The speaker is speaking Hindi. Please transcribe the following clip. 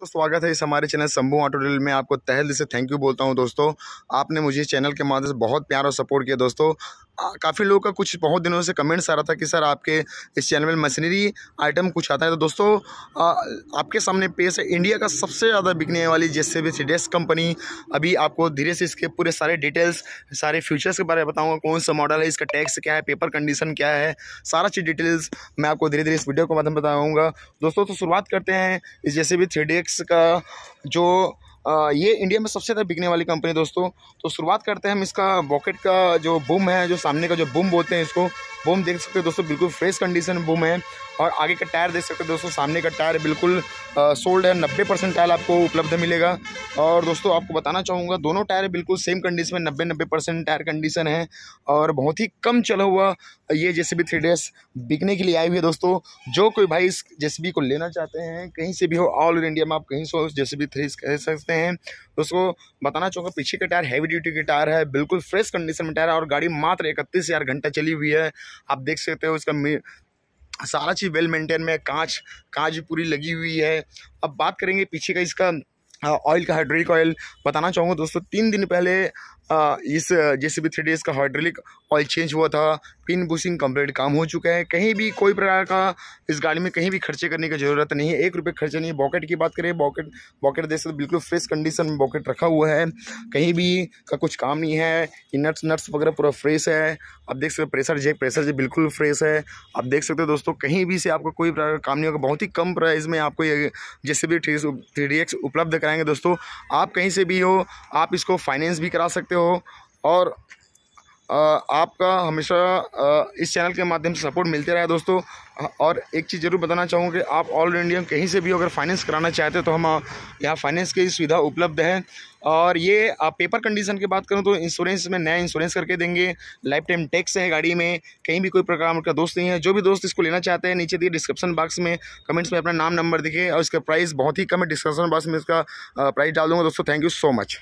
तो स्वागत है इस हमारे चैनल शंभू ऑटो डील में आपको तहल दिल से थैंक यू बोलता हूँ दोस्तों आपने मुझे चैनल के माध्यम से बहुत प्यार और सपोर्ट किया दोस्तों काफ़ी लोगों का कुछ बहुत दिनों से कमेंट्स आ रहा था कि सर आपके इस चैनल में मशीनरी आइटम कुछ आता है तो दोस्तों आ, आपके सामने पेश है इंडिया का सबसे ज़्यादा बिकने वाली जैसे भी सीडेस कंपनी अभी आपको धीरे से इसके पूरे सारे डिटेल्स सारे फ्यूचर्स के बारे में बताऊँगा कौन सा मॉडल है इसका टैक्स क्या है पेपर कंडीशन क्या है सारा चीज़ डिटेल्स मैं आपको धीरे धीरे इस वीडियो के माध्यम बताऊँगा दोस्तों तो शुरुआत करते हैं इस जैसे भी थ्री का जो ये इंडिया में सबसे ज़्यादा बिकने वाली कंपनी दोस्तों तो शुरुआत करते हैं हम इसका बॉकेट का जो बुम है जो सामने का जो बुम बोलते हैं इसको बुम देख सकते हो दोस्तों बिल्कुल फ्रेश कंडीशन बुम है और आगे का टायर देख सकते हैं दोस्तों सामने का टायर बिल्कुल सोल्ड है नब्बे परसेंट टायर आपको उपलब्ध मिलेगा और दोस्तों आपको बताना चाहूँगा दोनों टायर बिल्कुल सेम कंडीशन में नब्बे नब्बे परसेंट टायर कंडीशन है और बहुत ही कम चला हुआ ये जैसे भी थ्री डेज बिकने के लिए आई हुई है दोस्तों जो कोई भाई इस जैसे को लेना चाहते हैं कहीं से भी हो ऑल ओवर इंडिया में आप कहीं से हो जैसे भी थ्री खरीद सकते हैं दोस्तों बताना चाहूँगा पीछे का टायर हैवी ड्यूटी का टायर है बिल्कुल फ्रेश कंडीशन में टायर है और गाड़ी मात्र इकतीस हज़ार घंटा चली हुई है आप देख सकते हो इसका सारा चीज़ वेल मेंटेन में कांच कांच पूरी लगी हुई है अब बात करेंगे पीछे का इसका ऑयल का हाइड्रोलिक ऑयल बताना चाहूँगा दोस्तों तीन दिन पहले इस J C B three days का हाइड्रोलिक ऑयल चेंज हुआ था पिन बुशिंग कंप्लीट काम हो चुका है कहीं भी कोई प्रकार का इस गाड़ी में कहीं भी खर्चे करने की ज़रूरत नहीं है एक रुपये खर्चा नहीं है बॉकेट की बात करें बॉकेट बॉकेट देख सकते बिल्कुल फ्रेश कंडीशन में बॉकेट रखा हुआ है कहीं भी का कुछ काम नहीं है नट्स नट्स वगैरह पूरा फ्रेश है आप देख सकते हो प्रेशर जेक प्रेशर जेक बिल्कुल फ्रेश है आप देख सकते हो दोस्तों कहीं भी से आपको कोई प्रकार का काम नहीं होगा बहुत ही कम प्राइस में आपको ये जैसे भी थ्री उपलब्ध कराएंगे दोस्तों आप कहीं से भी हो आप इसको फाइनेंस भी करा सकते हो और आपका हमेशा इस चैनल के माध्यम से सपोर्ट मिलते रहे दोस्तों और एक चीज़ ज़रूर बताना चाहूँगा कि आप ऑल इंडिया कहीं से भी अगर फाइनेंस कराना चाहते हैं तो हम यहाँ फाइनेंस की सुविधा उपलब्ध है और ये आप पेपर कंडीशन की बात करूँ तो इंश्योरेंस में नया इंश्योरेंस करके देंगे लाइफ टाइम टैक्स है गाड़ी में कहीं भी कोई प्रकार का दोस्त नहीं है जो भी दोस्त इसको लेना चाहते हैं नीचे दिए डिस्क्रिप्शन बॉक्स में कमेंट्स में अपना नाम नंबर दिखे और इसका प्राइस बहुत ही कम है डिस्क्रिप्शन बॉक्स में इसका प्राइस डाल दूँगा दोस्तों थैंक यू सो मच